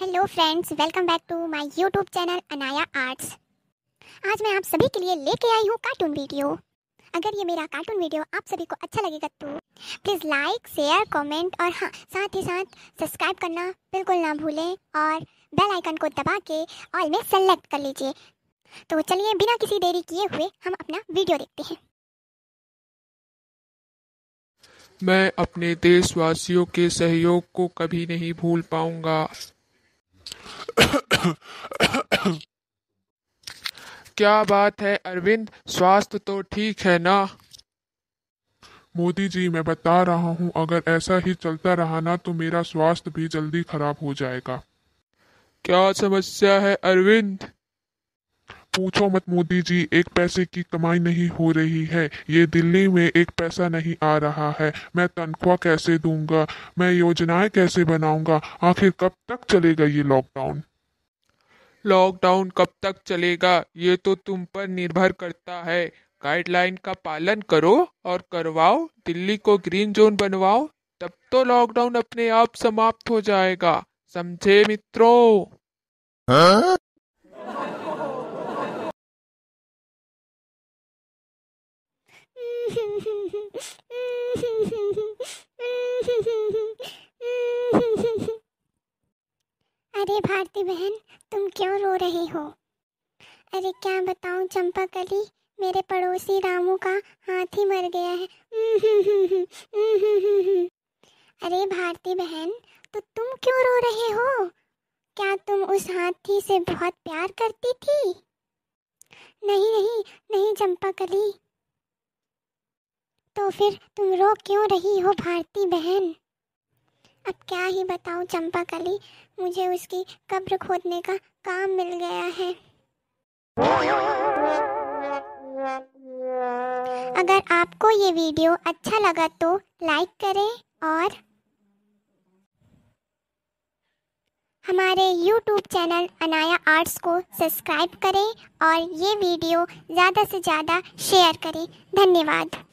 Hello friends welcome back to my YouTube channel Anaya arts आज मैं आप सभी के लिए लेके आई हूँ कार्टून वीडियो अगर ये मेरा कार्टून वीडियो आप सभी को अच्छा लगेगा तो प्लीज़ लाइक शेयर कमेंट और हाँ साथ ही साथ सब्सक्राइब करना बिल्कुल ना भूलें और बेल आइकन को दबा के ऑल में सेलेक्ट कर लीजिए तो चलिए बिना किसी देरी किए हुए हम अपना वीडियो देखते हैं मैं अपने देशवासियों के सहयोग को कभी नहीं भूल पाऊंगा क्या बात है अरविंद स्वास्थ्य तो ठीक है ना मोदी जी मैं बता रहा हूँ अगर ऐसा ही चलता रहा ना तो मेरा स्वास्थ्य भी जल्दी खराब हो जाएगा क्या समस्या है अरविंद पूछो मत मोदी जी एक पैसे की कमाई नहीं हो रही है ये दिल्ली में एक पैसा नहीं आ रहा है मैं तनख्वाह कैसे दूंगा मैं योजनाएं कैसे बनाऊंगा आखिर कब तक चलेगा ये लॉकडाउन लॉकडाउन कब तक चलेगा ये तो तुम पर निर्भर करता है गाइडलाइन का पालन करो और करवाओ दिल्ली को ग्रीन जोन बनवाओ तब तो लॉकडाउन अपने आप समाप्त हो जाएगा समझे मित्रों हाँ? अरे भारती बहन तुम क्यों रो रही हो अरे क्या बताऊं चंपा कली मेरे पड़ोसी रामू का हाथ ही मर गया है अरे भारती बहन तो तुम क्यों रो रहे हो क्या तुम उस हाथी से बहुत प्यार करती थी नहीं नहीं नहीं चंपा कली तो फिर तुम रो क्यों रही हो भारती बहन अब क्या ही बताऊं चंपा कली मुझे उसकी कब्र खोदने का काम मिल गया है अगर आपको ये वीडियो अच्छा लगा तो लाइक करें और हमारे YouTube चैनल अनाया आर्ट्स को सब्सक्राइब करें और ये वीडियो ज़्यादा से ज़्यादा शेयर करें धन्यवाद